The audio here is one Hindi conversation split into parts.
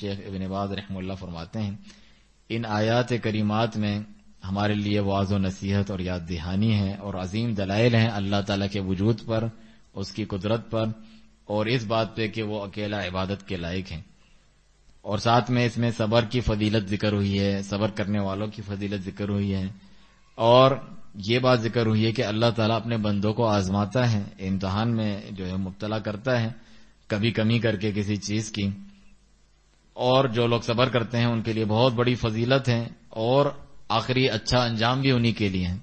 शेख इबनबाज रहमल्ला फरमाते हैं इन आयात करीमात में हमारे लिए वाज व नसीहत और याद दहानी है और अजीम दलाइल हैं अल्लाह तला के वजूद पर उसकी कुदरत पर और इस बात पर कि वह अकेला इबादत के लायक है और साथ में इसमें सबर की फजीलत जिक्र हुई है सबर करने वालों की फजीलत जिक्र हुई है और ये बात जिक्र हुई है कि अल्लाह तला अपने बंदों को आजमाता है इम्तहान में जो है मुबतला करता है कभी कमी करके किसी चीज़ की और जो लोग सबर करते हैं उनके लिए बहुत बड़ी फजीलत है और आखिरी अच्छा अंजाम भी उन्हीं के लिए है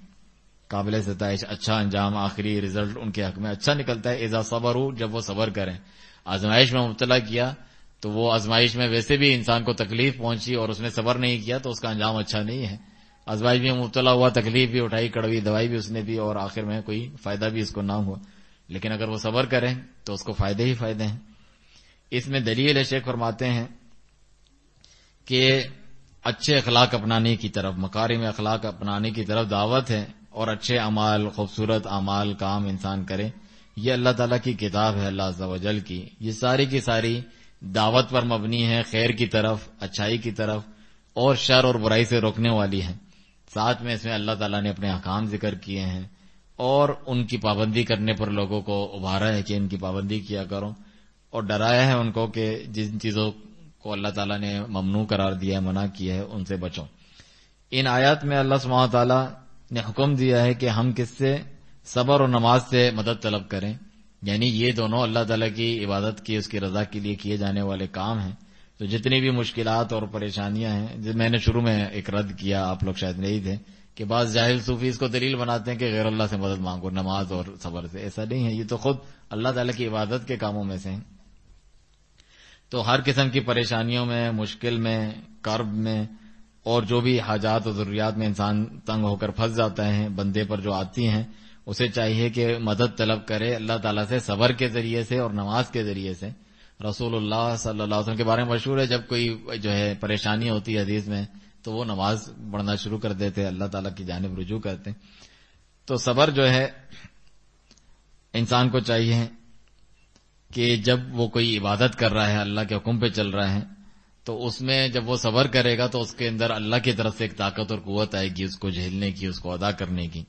काबिल सतश अच्छा अंजाम आखिरी रिजल्ट उनके हक में अच्छा निकलता है एजा सबर हो जब वो सबर करें आजमाइश में मुबतला किया तो वो आजमाइश में वैसे भी इंसान को तकलीफ पहुंची और उसने सबर नहीं किया तो उसका अंजाम अच्छा नहीं है आजमाइश में मुबतला हुआ तकलीफ भी उठाई कड़वी दवाई भी उसने दी और आखिर में कोई फायदा भी इसको ना हुआ लेकिन अगर वो सबर करें तो उसको फायदे ही फायदे हैं इसमें दलील शेख फरमाते हैं कि अच्छे अखलाक अपनाने की तरफ मकारी में अखलाक अपनाने की तरफ दावत है और अच्छे अमाल खूबसूरत अमाल काम इंसान करे ये अल्लाह तला की किताब है अल्लाह वजल की ये सारी की सारी दावत पर मबनी है खैर की तरफ अच्छाई की तरफ और शर और बुराई से रोकने वाली है साथ में इसमें अल्लाह तला ने अपने हकाम जिक्र किए हैं और उनकी पाबंदी करने पर लोगों को उभारा है कि इनकी पाबंदी किया करो और डराया है उनको कि जिन चीजों को अल्लाह ताला ने ममनू करार दिया है मना किया है उनसे बचो इन आयात में अल्लाह सुबह ताला ने हुक्म दिया है कि हम किससे सबर और नमाज से मदद तलब करें यानी ये दोनों अल्लाह ताला की इबादत की उसकी रजा के लिए किए जाने वाले काम हैं तो जितनी भी मुश्किल और परेशानियां हैं जो मैंने शुरू में एक रद्द किया आप लोग शायद नहीं थे कि बाद जाहिल सूफी इसको दलील बनाते हैं कि गैर अल्लाह से मदद मांगो नमाज और सबर से ऐसा नहीं है ये तो खुद अल्लाह ताला की इबादत के कामों में से है तो हर किस्म की परेशानियों में मुश्किल में कर्ब में और जो भी हाजात और ज़रूरियात में इंसान तंग होकर फंस जाता है बंदे पर जो आती हैं उसे चाहिए कि मदद तलब करे अल्लाह ताला से सबर के ज़रिए से और नमाज के ज़रिए से रसूलुल्लाह सल्लल्लाहु अलैहि वसल्लम के बारे में मशहूर है जब कोई जो है परेशानी होती है हदीस में तो वो नमाज पढ़ना शुरू कर देते अल्लाह ताला की जानब रुजू करते तो सबर जो है इंसान को चाहिए कि जब वो कोई इबादत कर रहा है अल्लाह के हुक्म पे चल रहा है तो उसमें जब वो सबर करेगा तो उसके अंदर अल्लाह की तरफ से एक ताकत और कुत आएगी उसको झेलने की उसको अदा करने की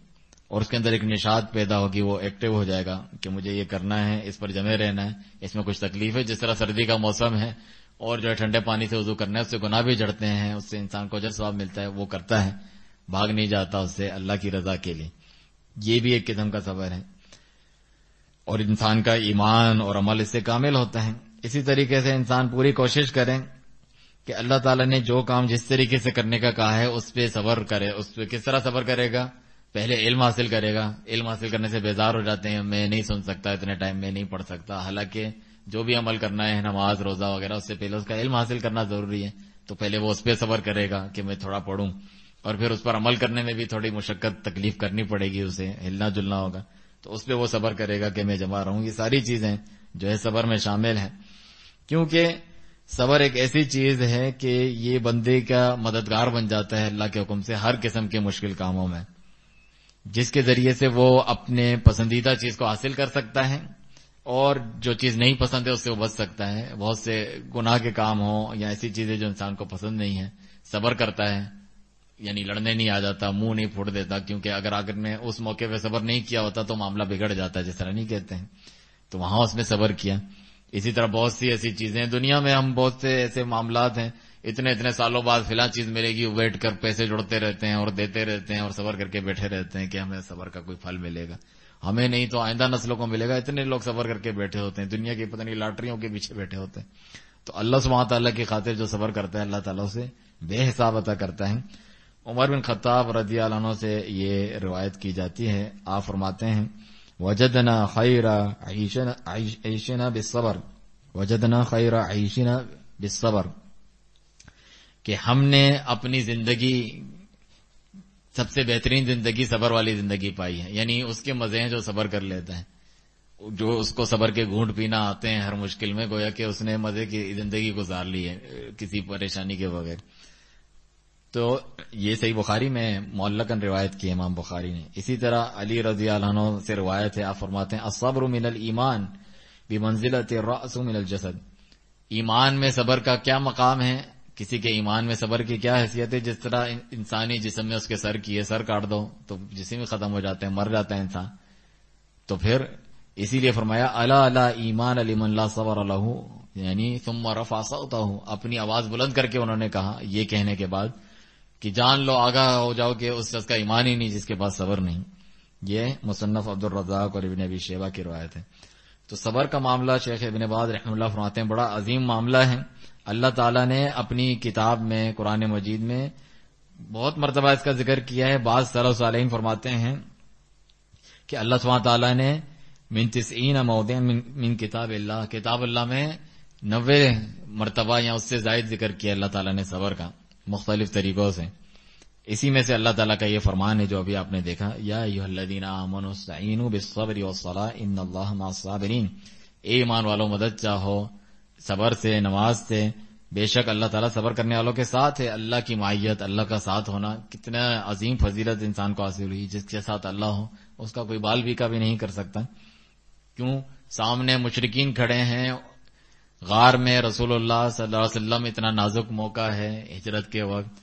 और उसके अंदर एक निषाद पैदा होगी वो एक्टिव हो जाएगा कि मुझे ये करना है इस पर जमे रहना है इसमें कुछ तकलीफ है जिस तरह सर्दी का मौसम है और जो है ठंडे पानी से वजू करना है उससे गुनाह भी जड़ते हैं उससे इंसान को जर स्वाब मिलता है वो करता है भाग नहीं जाता उससे अल्लाह की रजा के लिए ये भी एक किस्म का सबर है और इंसान का ईमान और अमल इससे कामिल होता है इसी तरीके से इंसान पूरी कोशिश करें कि अल्लाह ताला ने जो काम जिस तरीके से करने का कहा है उस पर सबर करे उस पर किस तरह सबर करेगा पहले इल्म हासिल करेगा इल्म हासिल करने से बेजार हो जाते हैं मैं नहीं सुन सकता इतने टाइम में नहीं पढ़ सकता हालांकि जो भी अमल करना है नमाज रोजा वगैरह उससे पहले उसका इल्म हासिल करना जरूरी है तो पहले वो उस पर सबर करेगा कि मैं थोड़ा पढ़ू और फिर उस पर अमल करने में भी थोड़ी मुशक्कत तकलीफ करनी पड़ेगी उसे हिलना जुलना होगा तो उस पर वो सबर करेगा कि मैं जमा रहा हूं ये सारी चीजें जो है सबर में शामिल है क्योंकि सबर एक ऐसी चीज है कि ये बंदे का मददगार बन जाता है अल्लाह के हुक्म से हर किस्म के मुश्किल कामों में जिसके जरिए से वो अपने पसंदीदा चीज को हासिल कर सकता है और जो चीज नहीं पसंद है उससे वो बच सकता है बहुत से गुनाह के काम हो या ऐसी चीजें जो इंसान को पसंद नहीं है सबर करता है यानी लड़ने नहीं आ जाता मुंह नहीं फूट देता क्योंकि अगर आखिर ने उस मौके पे सबर नहीं किया होता तो मामला बिगड़ जाता है जिस तरह नहीं कहते हैं तो वहां उसने सबर किया इसी तरह बहुत सी ऐसी चीजें हैं दुनिया में हम बहुत से ऐसे मामला हैं इतने इतने सालों बाद फिलहाल चीज मिलेगी वेट कर पैसे जोड़ते रहते हैं और देते रहते हैं और सबर करके बैठे रहते हैं कि हमें सबर का कोई फल मिलेगा हमें नहीं तो आइंदा नस्लों को मिलेगा इतने लोग सबर करके बैठे होते हैं दुनिया की पता नहीं लॉटरियों के पीछे बैठे होते हैं तो अल्लाह सुबह तला की खातिर जो सबर करता है अल्लाह तला से बेहिसाब अता करता है उमर बिन खत्ताब रजी से ये रिवायत की जाती है आप फरमाते हैं वजदना खैरा ऐशना बिसबर वजदना खैरा ऐशना बिसबर कि हमने अपनी जिंदगी सबसे बेहतरीन जिंदगी सबर वाली जिंदगी पाई है यानी उसके मजे हैं जो सबर कर लेते हैं जो उसको सबर के घूंट पीना आते हैं हर मुश्किल में गोया कि उसने मजे की जिंदगी गुजार ली है किसी परेशानी के बगैर तो ये सही बुखारी में मोल्लकन रिवायत की इमाम बुखारी ने इसी तरह अली रजी से रिवायत है आप फरमाते हैं असब्र मिनल ईमान बी मंजिलत मिनल जसद ईमान में सबर का क्या मकाम है किसी के ईमान में सबर की क्या हैसियत है जिस तरह इंसानी जिसम में उसके सर की है सर काट दो तो जिसम में खत्म हो जाते हैं मर जाता है इंसान तो फिर इसीलिए फरमाया अला अला ईमान अलीमन ला सबर अलहू यानी तुम रफासा होता हूं अपनी आवाज बुलंद करके उन्होंने कहा ये कहने के बाद कि जान लो आगाह हो जाओ कि उस शख्स का ईमान ही नहीं जिसके पास सबर नहीं ये मुसन्फ अब्दुल रजाक और इबिन अबी शेबा की रवायत है तो सबर का मामला शेख इबिन बाद रहमल्ला फरमाते हैं बड़ा अजीम मामला है अल्लाह ताला ने अपनी किताब में कुरान मजीद में बहुत मरतबा इसका जिक्र किया है बाज साल फरमाते हैं कि अल्लाह सुबह तला ने मिन तस्न मौदे मिन किताब अल्लाह किताब अल्लाह में नबे मरतबा या उससे जायद जिक्र किया अल्लाह तला ने सबर का मुख्तलिफ तरीक़ों से इसी में से अल्लाह ताला का ये फरमान है जो अभी आपने देखा यादीन आमनबरीन ए ईमान वालों मदद चाहो सबर से नमाज से बेशक अल्लाह ताला सबर करने वालों के साथ है अल्लाह की माहियत अल्लाह का साथ होना कितना अजीम फजीलत इंसान को हासिल हुई जिसके साथ अल्लाह हो उसका कोई बाल भी का भी नहीं कर सकता क्यों सामने मुशरकिन खड़े हैं गार में रसूल सल्लल्लाहु इतना नाजुक मौका है हिजरत के वक्त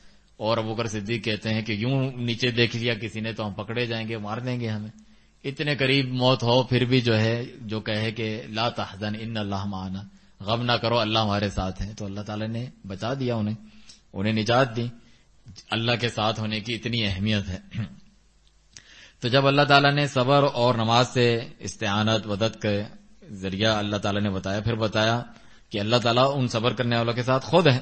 और अबूकर सिद्दीक कहते हैं कि यूं नीचे देख लिया किसी ने तो हम पकड़े जाएंगे मार देंगे हमें इतने करीब मौत हो फिर भी जो है जो कहे कि ला तहजन इन अल्लाह माना गम ना करो अल्लाह हमारे साथ है तो अल्लाह ताला ने बचा दिया उन्हें उन्हें निजात दी अल्लाह के साथ होने की इतनी अहमियत है तो जब अल्लाह तला ने सबर और नमाज से इस्तेआनत वदत के जरिया अल्लाह तला ने बताया फिर बताया कि अल्लाह ताला उन सबर करने वालों के साथ खुद है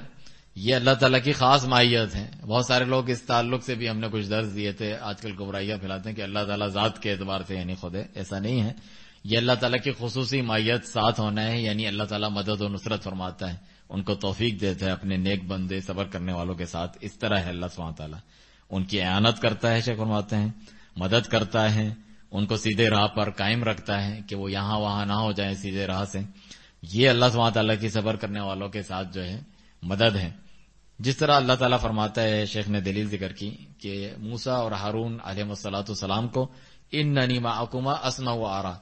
ये अल्लाह ताला की खास माहियत है बहुत सारे लोग इस ताल्लुक से भी हमने कुछ दर्ज दिए थे आजकल गुबराइया फैलाते हैं कि अल्लाह ताला जात के एतबार से यानी खुद है ऐसा नहीं है ये अल्लाह ताला की खसूसी माहियत साथ होना है यानी अल्लाह ताला मदद और नुसरत फरमाता है उनको तोफीक देता है अपने नेक बंदे सबर करने वालों के साथ इस तरह है अल्लाह सुबह उनकी अयानत करता है शेख फरमाते हैं मदद करता है उनको सीधे राह पर कायम रखता है कि वो यहां वहां ना हो जाए सीधे राह से ये अल्लाह सुबह तला की सबर करने वालों के साथ जो है मदद है जिस तरह अल्लाह ताला फरमाता है शेख ने दलील जिक्र की कि मूसा और हारून सलाम को इन ननी अकुमा असमा व आरा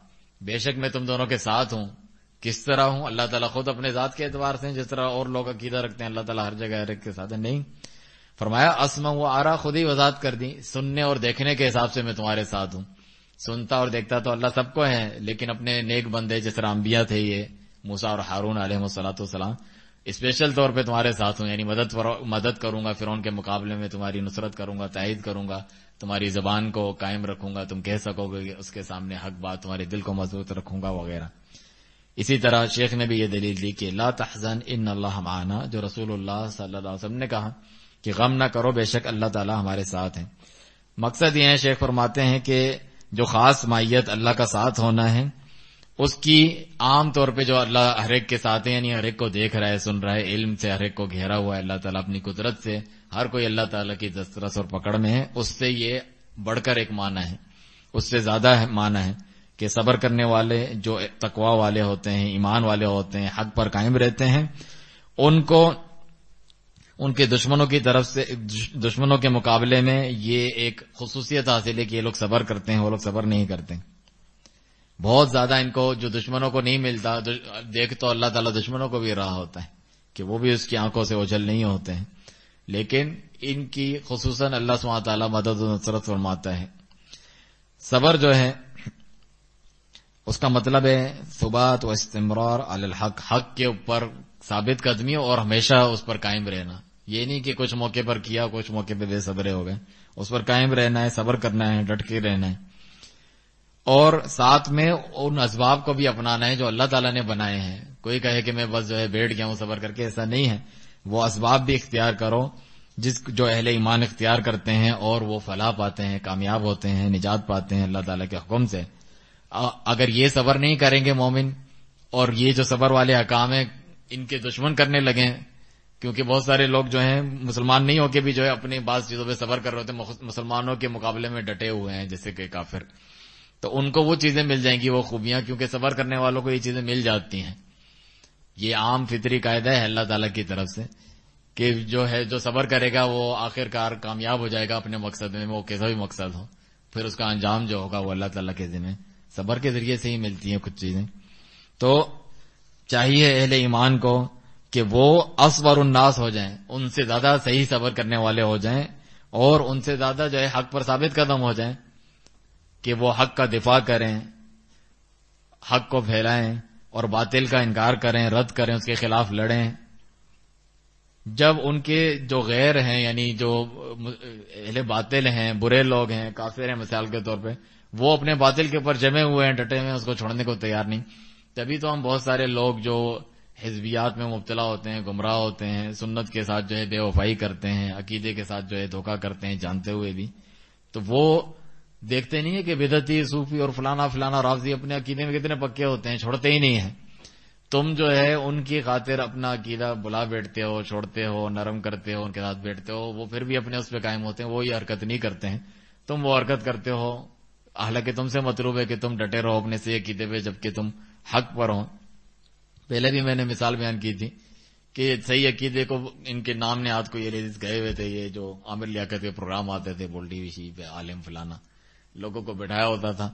बेशक मैं तुम दोनों के साथ हूं किस तरह हूं अल्लाह ताला खुद अपने जात के एतबार से जिस तरह और लोग अकीदा रखते हैं अल्लाह ताला हर जगह हर एक के साथ है नहीं फरमाया असमा व आरा खुद ही वजात कर दी सुनने और देखने के हिसाब से मैं तुम्हारे साथ हूं सुनता और देखता तो अल्लाह सबको है लेकिन अपने नेक बंदे जिस तरह अम्बिया थे ये मूसा और हारून आलमसलाम स्पेशल तौर पे तुम्हारे साथ हूं यानी मदद मदद करूंगा फिर उनके मुकाबले में तुम्हारी नुसरत करूंगा तायद करूंगा तुम्हारी जबान को कायम रखूंगा तुम कह सकोगे उसके सामने हक बात तुम्हारे दिल को मजबूत रखूंगा वगैरह इसी तरह शेख ने भी ये दलील दी कि ला तहजन इन अल्लाह माना जो रसूल सल्लाम ने कहा कि गम ना करो बेशक अल्लाह ताला हमारे साथ हैं मकसद ये है शेख फरमाते हैं कि जो खास माइत अल्लाह का साथ होना है उसकी आम तौर पे जो अल्लाह हरेक के साथ है यानी हरेक को देख रहा है सुन रहा है इल्म से हरेक को घेरा हुआ है अल्लाह ताला अपनी कुदरत से हर कोई अल्लाह ताला की दस्तरस और पकड़ में है उससे ये बढ़कर एक माना है उससे ज्यादा है माना है कि सबर करने वाले जो तकवा वाले होते हैं ईमान वाले होते हैं हक पर कायम रहते हैं उनको उनके दुश्मनों की तरफ से दुश्मनों के मुकाबले में ये एक खसूसियत हासिल है कि ये लोग सबर करते हैं वो लोग सबर नहीं करते हैं बहुत ज्यादा इनको जो दुश्मनों को नहीं मिलता देख तो अल्लाह ताला दुश्मनों को भी रहा होता है कि वो भी उसकी आंखों से ओझल नहीं होते हैं लेकिन इनकी खसूस अल्लाह सुबह मदद नसरत फरमाता है सबर जो है उसका मतलब है सुबात व इस्तमरार अल हक हक के ऊपर साबित कदमी और हमेशा उस पर कायम रहना ये नहीं कि कुछ मौके पर किया कुछ मौके पर बेसबरे हो गए उस पर कायम रहना है सबर करना है डटके रहना है और साथ में उन इसबाब को भी अपनाना है जो अल्लाह ताला ने बनाए हैं कोई कहे कि मैं बस जो है बैठ गया हूं सबर करके ऐसा नहीं है वो इसबाब भी इख्तियार करो जिस जो अहले ईमान इख्तियार करते हैं और वो फला पाते हैं कामयाब होते हैं निजात पाते हैं अल्लाह ताला के हुक्म से अगर ये सबर नहीं करेंगे मोमिन और ये जो सबर वाले अकाम है इनके दुश्मन करने लगे क्योंकि बहुत सारे लोग जो हैं मुसलमान नहीं होके भी जो है अपनी बात चीजों पर सबर कर रहे होते मुसलमानों के मुकाबले में डटे हुए हैं जैसे कि काफिर तो उनको वो चीजें मिल जाएंगी वो खूबियां क्योंकि सबर करने वालों को ये चीजें मिल जाती हैं ये आम फितरी कायदा है अल्लाह ताला की तरफ से कि जो है जो सबर करेगा वो आखिरकार कामयाब हो जाएगा अपने मकसद में वो कैसा भी मकसद हो फिर उसका अंजाम जो होगा वो अल्लाह तला के जिम्मे सबर के जरिए से ही मिलती हैं कुछ चीजें तो चाहिए अहल ईमान को कि वो असवर उन्नास हो जाएं उनसे ज्यादा सही सबर करने वाले हो जाएं और उनसे ज्यादा जो है हक पर साबित कदम हो जाएं कि वो हक का दिफा करें हक को फैलाएं और बातिल का इनकार करें रद्द करें उसके खिलाफ लड़ें जब उनके जो गैर हैं यानी जो अहले बातिल हैं बुरे लोग हैं काफिर हैं मिसाल के तौर पे वो अपने बातिल के ऊपर जमे हुए हैं डटे हुए हैं उसको छोड़ने को तैयार नहीं तभी तो हम बहुत सारे लोग जो हिजबियात में मुबतला होते हैं गुमराह होते हैं सुन्नत के साथ जो है बेवफाई करते हैं अकीदे के साथ जो है धोखा करते हैं जानते हुए भी तो वो देखते नहीं है कि विदती सूफी और फलाना फलाना राजी अपने अकीदे में कितने पक्के होते हैं छोड़ते ही नहीं है तुम जो है उनकी खातिर अपना अकीदा बुला बैठते हो छोड़ते हो नरम करते हो उनके साथ बैठते हो वो फिर भी अपने उस पर कायम होते हैं वो ये हरकत नहीं करते हैं तुम वो हरकत करते हो हालांकि तुमसे मतलूब है कि तुम डटे रहो अपने से अकीदे पे जबकि तुम हक पर हो पहले भी मैंने मिसाल बयान की थी कि सही अकीदे को इनके नाम ने आज को ये लेडीज गए हुए थे ये जो आमिर लिया के प्रोग्राम आते थे बोल डी शी पे आलिम फलाना लोगों को बैठाया होता था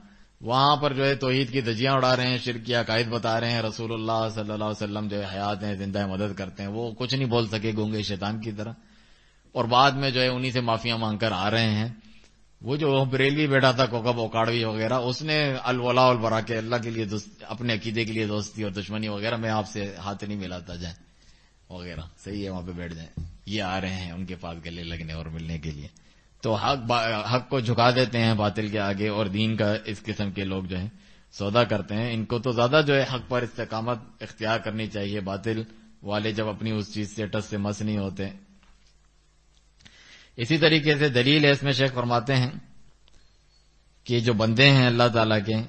वहां पर जो है तोहीद की धजियां उड़ा रहे हैं शिर की अकायद बता रहे हैं रसूलुल्लाह सल्लल्लाहु अलैहि वसल्लम जो है हयात हैं जिंदा मदद करते हैं वो कुछ नहीं बोल सके गोंगे शैतान की तरह और बाद में जो है उन्हीं से माफिया मांगकर आ रहे हैं वो जो बरेली बैठा था कोकब ओकाड़वी वगैरह उसने अलवला बरा के अल्लाह के लिए अपने अकीदे के लिए दोस्ती और दुश्मनी वगैरह मैं आपसे हाथ नहीं मिलाता जाए वगैरह सही है वहां पे बैठ जाए ये आ रहे हैं उनके पास गले लगने और मिलने के लिए तो हक हक को झुका देते हैं बातिल के आगे और दीन का इस किस्म के लोग जो है सौदा करते हैं इनको तो ज्यादा जो है हक पर इस्तकामत इख्तियार करनी चाहिए बातिल वाले जब अपनी उस चीज से टस से मस नहीं होते इसी तरीके से दलील है इसमें शेख फरमाते हैं कि जो बंदे हैं अल्लाह ताला के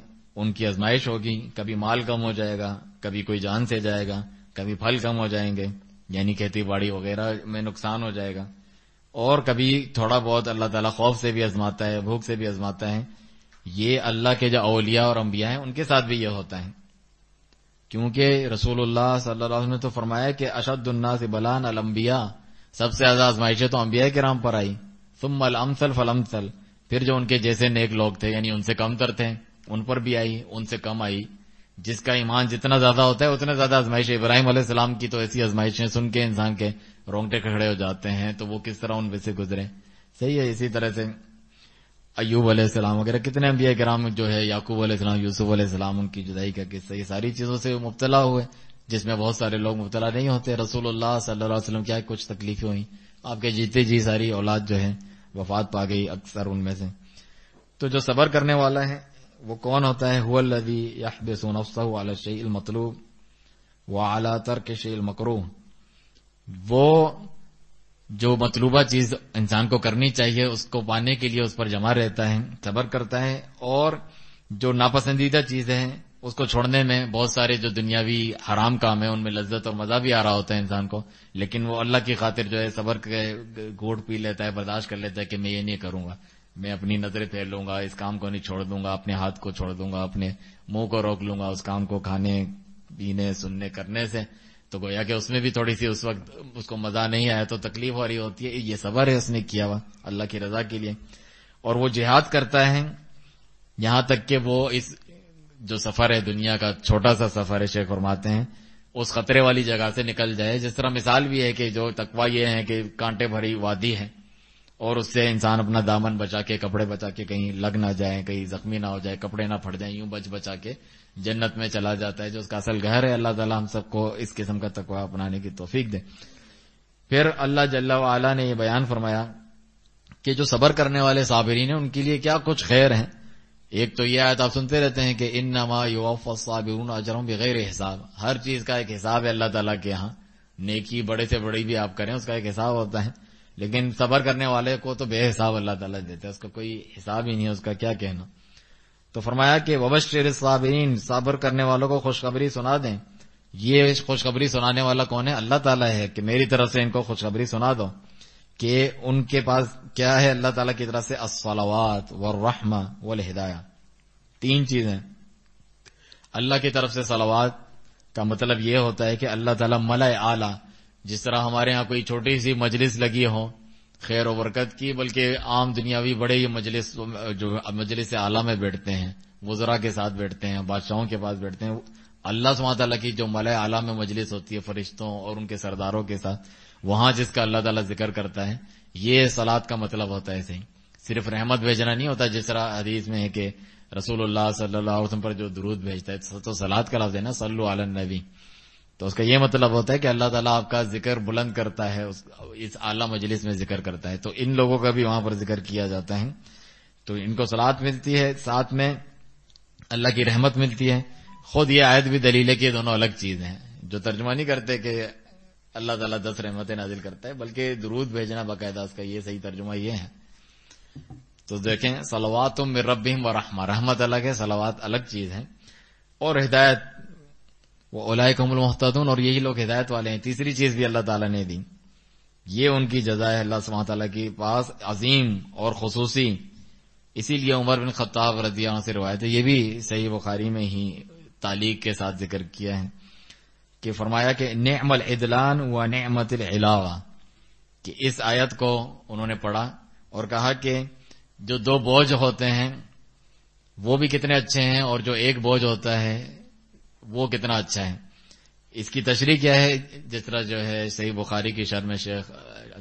उनकी आजमाइश होगी कभी माल कम हो जाएगा कभी कोई जान से जाएगा कभी फल कम हो जाएंगे यानी खेती बाड़ी वगैरह में नुकसान हो जाएगा और कभी थोड़ा बहुत अल्लाह ताला खौफ से भी आजमाता है भूख से भी आजमाता है ये अल्लाह के जो अलिया और अम्बिया हैं उनके साथ भी ये होता है क्योंकि रसूलुल्लाह सल्लल्लाहु अलैहि ने तो फरमाया कि से बलान अल अम्बिया सबसे ज्यादा आजमाइशें तो अम्बिया के राम पर आई सुम अल अमसल फल अमसल फिर जो उनके जैसे नेक लोग थे यानी उनसे कम तर थे उन पर भी आई उनसे कम आई जिसका ईमान जितना ज्यादा होता है उतने ज्यादा आजमाइश इब्राहिम सलाम की तो ऐसी आजमाइशें सुन के इंसान के रोंगटे खड़े हो जाते हैं तो वो किस तरह उनमें से गुजरे सही है इसी तरह से अयूब सलाम वगैरह कितने अंबिया कराम जो है याकूब सलाम यूसुफ सलाम उनकी जुदाई का किस्सा ये सारी चीजों से मुबतला हुए जिसमें बहुत सारे लोग मुबतला नहीं होते रसूलुल्लाह सल्लल्लाहु अलैहि वसल्लम क्या कुछ तकलीफें हुई आपके जीते जी सारी औलाद जो है वफात पा गई अक्सर उनमें से तो जो सबर करने वाला है वो कौन होता है हुल्लदी यहबसु नफ्सहु अला शैइल मतलूब व अला तर्क शैइल मकरू वो जो मतलूबा चीज इंसान को करनी चाहिए उसको पाने के लिए उस पर जमा रहता है सबर करता है और जो नापसंदीदा चीज है उसको छोड़ने में बहुत सारे जो दुनियावी हराम काम है उनमें लज्जत और मजा भी आ रहा होता है इंसान को लेकिन वो अल्लाह की खातिर जो है सबर के घोट पी लेता है बर्दाश्त कर लेता है कि मैं ये नहीं करूंगा मैं अपनी नजरें फेर लूंगा इस काम को नहीं छोड़ दूंगा अपने हाथ को छोड़ दूंगा अपने मुंह को रोक लूंगा उस काम को खाने पीने सुनने करने से तो गोया कि उसमें भी थोड़ी सी उस वक्त उसको मजा नहीं आया तो तकलीफ हो रही होती है ये सबर है उसने किया हुआ अल्लाह की रजा के लिए और वो जिहाद करता है यहां तक कि वो इस जो सफर है दुनिया का छोटा सा सफर है शेख फरमाते हैं उस खतरे वाली जगह से निकल जाए जिस तरह मिसाल भी है कि जो तकवा ये है कि कांटे भरी वादी है और उससे इंसान अपना दामन बचा के कपड़े बचा के कहीं लग ना जाए कहीं जख्मी ना हो जाए कपड़े ना फट जाए यूं बच बचा के जन्नत में चला जाता है जो उसका असल घर है अल्लाह ताला हम सबको इस किस्म का तकवा अपनाने की तोफीक दे फिर अल्लाह जल्ला आला ने यह बयान फरमाया कि जो सबर करने वाले साबरीन है उनके लिए क्या कुछ खैर है एक तो यह आयत आप सुनते रहते हैं कि इन नमा युवाफाबिरून अजरों गैर हिसाब हर चीज का एक हिसाब है अल्लाह तला के यहाँ नेकी बड़े से बड़ी भी आप करें उसका एक हिसाब होता है लेकिन सबर करने वाले को तो बेहिसाब अल्लाह ताला देता है उसका कोई हिसाब ही नहीं है उसका क्या कहना तो फरमाया कि वबशर साबरीन साबर करने वालों को खुशखबरी सुना दें ये खुशखबरी सुनाने वाला कौन है अल्लाह ताला है कि मेरी तरफ से इनको खुशखबरी सुना दो कि उनके पास क्या है अल्लाह ताला की तरफ से असलावात व रहमा वल हिदाया तीन चीजें अल्लाह की तरफ से सलावात का मतलब यह होता है कि अल्लाह तला मलय आला जिस तरह हमारे यहाँ कोई छोटी सी मजलिस लगी हो खैर वरकत की बल्कि आम दुनियावी बड़े ही मजलिस जो मजलिस आला में बैठते हैं वजरा के साथ बैठते हैं बादशाहों के पास बैठते हैं अल्लाह सुबह तला की जो मलय आला में मजलिस होती है फरिश्तों और उनके सरदारों के साथ वहां जिसका अल्लाह तला जिक्र करता है ये सलाद का मतलब होता है ऐसे ही सिर्फ रहमत भेजना नहीं होता जिस तरह हदीस में है कि रसूल सल्ला पर जो दुरूद भेजता है तो सलाद का लफ्ज है ना सल्लू आलन नबी तो उसका यह मतलब होता है कि अल्लाह ताला आपका जिक्र बुलंद करता है उस इस आला मजलिस में जिक्र करता है तो इन लोगों का भी वहां पर जिक्र किया जाता है तो इनको सलाद मिलती है साथ में अल्लाह की रहमत मिलती है खुद ये आयत भी दलील है कि दोनों अलग चीज है जो तर्जुमा नहीं करते कि अल्लाह ताला दस रहमतें नाजिल करता है बल्कि दरूद भेजना बाकायदा उसका ये सही तर्जुमा ये है तो देखें सलावात मिर रबिम व रहमत अलग है सलावात अलग चीज है और हिदायत वो ओलाय कमल मोहतदून और यही लोग हिदायत वाले हैं तीसरी चीज भी अल्लाह ताला ने दी ये उनकी जजा है अल्लाह सुबह तला के पास अजीम और खसूसी इसीलिए उमर बिन खत्ताब रजिया से रवायत है ये भी सही बुखारी में ही तालीक के साथ जिक्र किया है कि फरमाया कि नमल इदलान व नमत अलावा कि इस आयत को उन्होंने पढ़ा और कहा कि जो दो बोझ होते हैं वो भी कितने अच्छे हैं और जो एक बोझ होता है वो कितना अच्छा है इसकी तशरी क्या है जिस तरह जो है सही बुखारी की शर्म शेख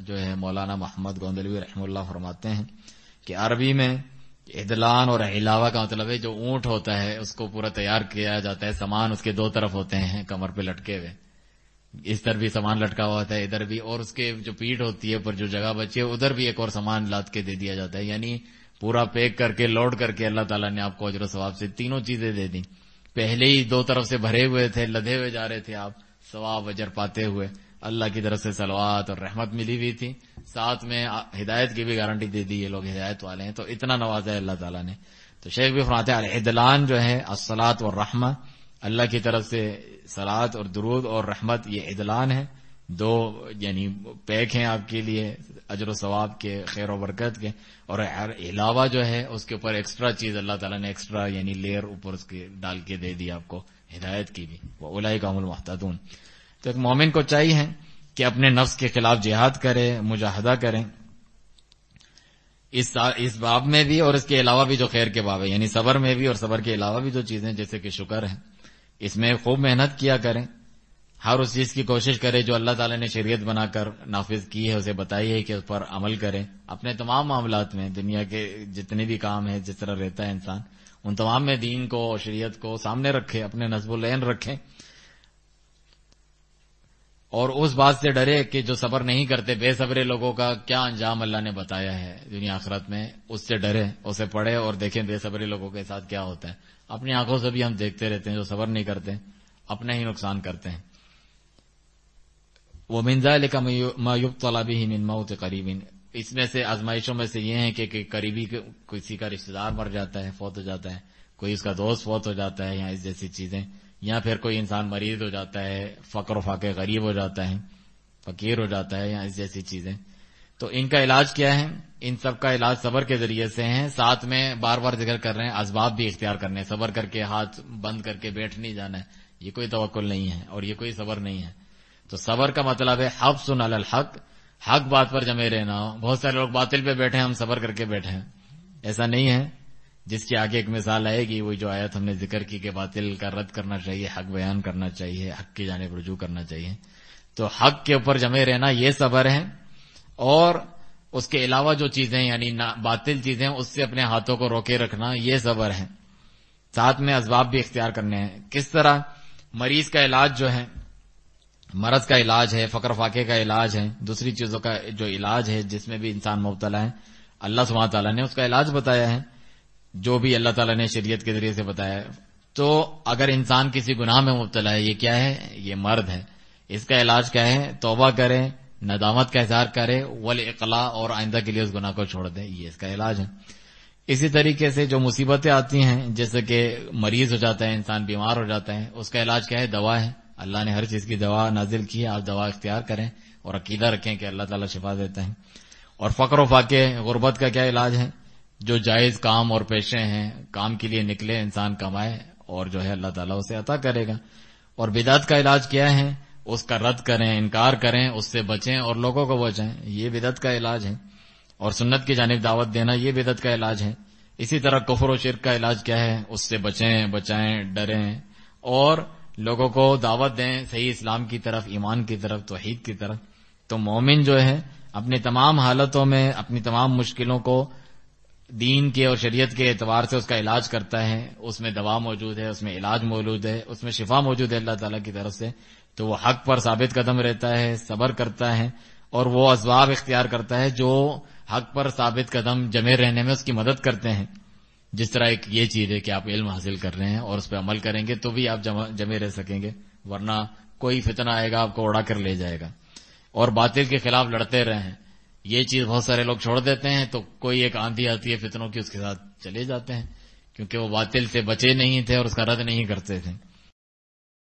जो है मौलाना मोहम्मद गोंदलवी रहमुल्ला फरमाते हैं कि अरबी में इदलान और अलावा का मतलब है जो ऊंट होता है उसको पूरा तैयार किया जाता है सामान उसके दो तरफ होते हैं कमर पे लटके हुए इस तरफ भी सामान लटका हुआ होता है इधर भी और उसके जो पीठ होती है पर जो जगह बची है उधर भी एक और सामान लाद के दे दिया जाता है यानी पूरा पैक करके लोड करके अल्लाह ताला ने आपको अजर सवाब से तीनों चीजें दे दी पहले ही दो तरफ से भरे हुए थे लदे हुए जा रहे थे आप सवाब वजर पाते हुए अल्लाह की तरफ से सलवात और रहमत मिली हुई थी साथ में हिदायत की भी गारंटी दे दी ये लोग हिदायत वाले हैं तो इतना नवाजा है अल्लाह ताला ने तो शेख भी फरमाते अलहदलान जो है असलात और रहमा अल्लाह की तरफ से सलात और दरूद और रहमत ये इदलान है दो यानी पैक हैं आपके लिए अजर सवाब के खैर बरकत के और अलावा जो है उसके ऊपर एक्स्ट्रा चीज अल्लाह ताला ने एक्स्ट्रा यानी लेयर ऊपर उसके डाल के दे दी आपको हिदायत की भी वो उलाई कामुल महतादून तो एक मोमिन को चाहिए कि अपने नफ्स के खिलाफ जिहाद करे मुजाहदा करें इस इस बाब में भी और इसके अलावा भी जो खैर के बाब है यानी सबर में भी और सबर के अलावा भी जो चीजें जैसे कि शुक्र है इसमें खूब मेहनत किया करें हर उस चीज की कोशिश करे जो अल्लाह ताला ने शरीयत बनाकर नाफिज की है उसे बताई है कि उस पर अमल करें अपने तमाम मामला में दुनिया के जितने भी काम है जिस तरह रहता है इंसान उन तमाम में दीन को और शरीयत को सामने रखे अपने नजबुलैन रखें और उस बात से डरे कि जो सबर नहीं करते बेसबरे लोगों का क्या अंजाम अल्लाह ने बताया है दुनिया आखरत में उससे डरे उसे पढ़े और देखें बेसबरे लोगों के साथ क्या होता है अपनी आंखों से भी हम देखते रहते हैं जो सबर नहीं करते अपने ही नुकसान करते हैं वो मिनजाल का तला भी मिन मऊत करीबिन इसमें से आजमाइशों में से ये है कि, करीबी किसी का रिश्तेदार मर जाता है फौत हो जाता है कोई उसका दोस्त फौत हो जाता है या इस जैसी चीजें या फिर कोई इंसान मरीज हो जाता है फकर फाके गरीब हो जाता है फकीर हो जाता है या इस जैसी चीजें तो इनका इलाज क्या है इन सब का इलाज सबर के जरिए से है साथ में बार बार जिक्र कर रहे हैं असबाब भी इख्तियार करने सबर करके हाथ बंद करके बैठ नहीं जाना है ये कोई तवक्ल नहीं है और ये कोई सबर नहीं है तो सबर का मतलब है हब सुन अल हक हक बात पर जमे रहना हो बहुत सारे लोग बातिल पे बैठे हैं हम सबर करके बैठे हैं ऐसा नहीं है जिसके आगे एक मिसाल आएगी वही जो आयत हमने जिक्र की कि बातिल का रद्द करना चाहिए हक बयान करना चाहिए हक की पर रजू करना चाहिए तो हक के ऊपर जमे रहना ये सबर है और उसके अलावा जो चीजें यानी बातिल चीजें उससे अपने हाथों को रोके रखना ये सबर है साथ में इसबाब भी इख्तियार करने हैं किस तरह मरीज का इलाज जो है मरज का इलाज है फकर फाके का इलाज है दूसरी चीजों का जो इलाज है जिसमें भी इंसान मुबतला है अल्लाह सुबह तला ने उसका इलाज बताया है जो भी अल्लाह तला ने शरीय के जरिए से बताया है तो अगर इंसान किसी गुनाह में मुबतला है ये क्या है ये मर्द है इसका इलाज क्या है तोबा करे नदामत का इजहार करे वल इकला और आइंदा के लिए उस गुनाह को छोड़ दे ये इसका इलाज है इसी तरीके से जो मुसीबतें आती हैं जैसे कि मरीज हो जाता है इंसान बीमार हो जाता है उसका इलाज क्या है दवा है अल्लाह ने हर चीज़ की दवा नाजिल की है आप दवा इख्तियार करें और अकीदा रखें कि अल्लाह ताला शिफा देते हैं और फकर व फाके गुर्बत का क्या इलाज है जो जायज़ काम और पेशे हैं काम के लिए निकले इंसान कमाए और जो है अल्लाह ताला उसे अता करेगा और बिदात का इलाज क्या है उसका रद्द करें इनकार करें उससे बचें और लोगों को बचाएं ये बिदत का इलाज है और सुन्नत की जानब दावत देना ये बिदत का इलाज है इसी तरह कुफर व शिरक का इलाज क्या है उससे बचें बचाएं डरें और लोगों को दावत दें सही इस्लाम की तरफ ईमान की तरफ तोहहीद की तरफ तो मोमिन जो है अपने तमाम हालतों में अपनी तमाम मुश्किलों को दीन के और शरीयत के एतवार से उसका इलाज करता है उसमें दवा मौजूद है उसमें इलाज मौजूद है उसमें शिफा मौजूद है अल्लाह ताला की तरफ से तो वो हक पर साबित कदम रहता है सबर करता है और वो अजवाब इख्तियार करता है जो हक पर साबित कदम जमे रहने में उसकी मदद करते हैं जिस तरह एक ये चीज है कि आप इल्म हासिल कर रहे हैं और उस पर अमल करेंगे तो भी आप जमे रह सकेंगे वरना कोई फितना आएगा आपको उड़ा कर ले जाएगा और बातिल के खिलाफ लड़ते रहे हैं ये चीज बहुत सारे लोग छोड़ देते हैं तो कोई एक आंधी आती है फितनों की उसके साथ चले जाते हैं क्योंकि वो बातिल से बचे नहीं थे और उसका रद्द नहीं करते थे